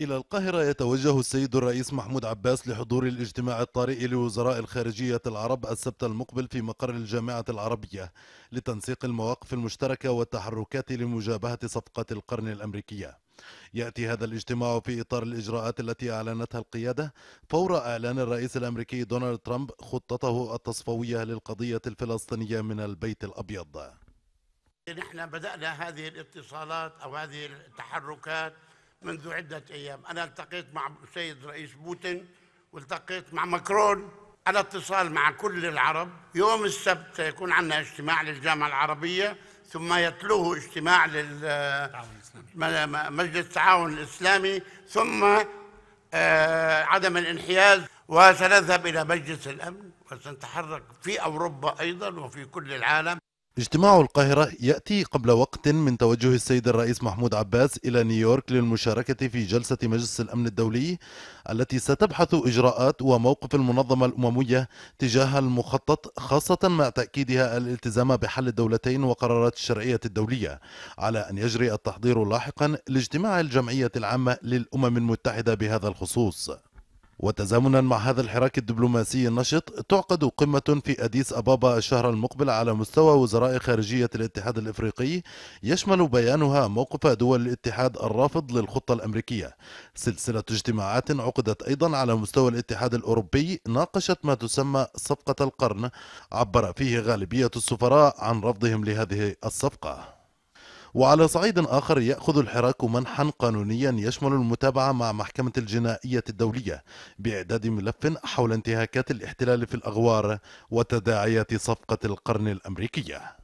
إلى القاهرة يتوجه السيد الرئيس محمود عباس لحضور الاجتماع الطارئ لوزراء الخارجية العرب السبت المقبل في مقر الجامعة العربية لتنسيق المواقف المشتركة والتحركات لمجابهة صفقة القرن الأمريكية يأتي هذا الاجتماع في إطار الإجراءات التي أعلنتها القيادة فور إعلان الرئيس الأمريكي دونالد ترامب خطته التصفوية للقضية الفلسطينية من البيت الأبيض نحن بدأنا هذه الاتصالات أو هذه التحركات منذ عدة أيام أنا التقيت مع السيد رئيس بوتين والتقيت مع ماكرون على اتصال مع كل العرب يوم السبت سيكون عندنا اجتماع للجامعة العربية ثم يتلوه اجتماع مجلس التعاون الإسلامي ثم آه، عدم الانحياز وسنذهب إلى مجلس الأمن وسنتحرك في أوروبا أيضا وفي كل العالم اجتماع القاهرة يأتي قبل وقت من توجه السيد الرئيس محمود عباس إلى نيويورك للمشاركة في جلسة مجلس الأمن الدولي التي ستبحث إجراءات وموقف المنظمة الأممية تجاه المخطط خاصة مع تأكيدها الالتزام بحل الدولتين وقرارات الشرعية الدولية على أن يجري التحضير لاحقا لاجتماع الجمعية العامة للأمم المتحدة بهذا الخصوص وتزامنا مع هذا الحراك الدبلوماسي النشط تعقد قمة في أديس أبابا الشهر المقبل على مستوى وزراء خارجية الاتحاد الإفريقي يشمل بيانها موقف دول الاتحاد الرافض للخطة الأمريكية سلسلة اجتماعات عقدت أيضا على مستوى الاتحاد الأوروبي ناقشت ما تسمى صفقة القرن عبر فيه غالبية السفراء عن رفضهم لهذه الصفقة وعلى صعيد آخر يأخذ الحراك منحا قانونيا يشمل المتابعة مع محكمة الجنائية الدولية بإعداد ملف حول انتهاكات الاحتلال في الأغوار وتداعيات صفقة القرن الأمريكية